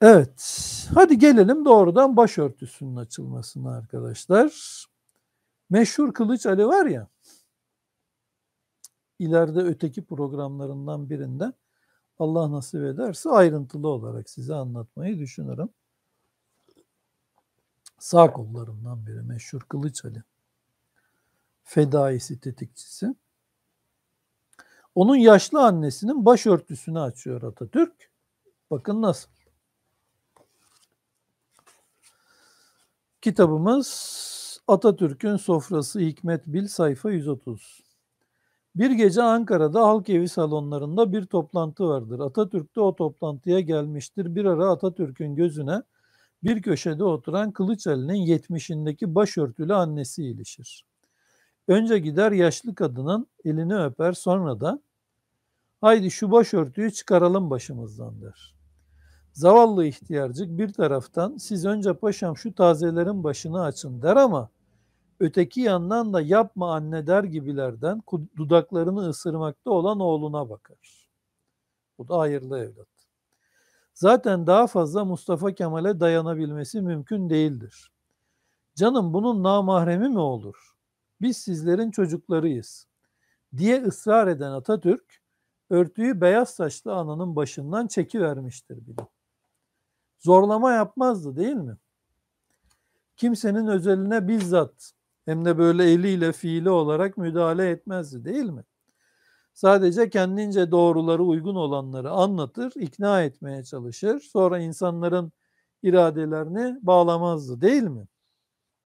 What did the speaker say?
Evet, hadi gelelim doğrudan başörtüsünün açılmasına arkadaşlar. Meşhur Kılıç Ali var ya, ileride öteki programlarından birinde Allah nasip ederse ayrıntılı olarak size anlatmayı düşünürüm. Sağ kollarından biri meşhur Kılıç Ali. Fedaisi tetikçisi. Onun yaşlı annesinin başörtüsünü açıyor Atatürk. Bakın nasıl. Kitabımız Atatürk'ün Sofrası Hikmet Bil sayfa 130. Bir gece Ankara'da halk evi salonlarında bir toplantı vardır. Atatürk de o toplantıya gelmiştir. Bir ara Atatürk'ün gözüne bir köşede oturan Kılıçali'nin yetmişindeki başörtülü annesi ilişir. Önce gider yaşlı kadının elini öper sonra da haydi şu başörtüyü çıkaralım başımızdan der. Zavallı ihtiyarcık bir taraftan siz önce paşam şu tazelerin başını açın der ama öteki yandan da yapma anne der gibilerden dudaklarını ısırmakta olan oğluna bakar. Bu da hayırlı evlat. Zaten daha fazla Mustafa Kemal'e dayanabilmesi mümkün değildir. Canım bunun namahremi mi olur? Biz sizlerin çocuklarıyız diye ısrar eden Atatürk örtüyü beyaz saçlı ananın başından çekivermiştir bile zorlama yapmazdı değil mi? Kimsenin özeline bizzat hem de böyle eliyle fiili olarak müdahale etmezdi değil mi? Sadece kendince doğruları uygun olanları anlatır, ikna etmeye çalışır. Sonra insanların iradelerini bağlamazdı değil mi?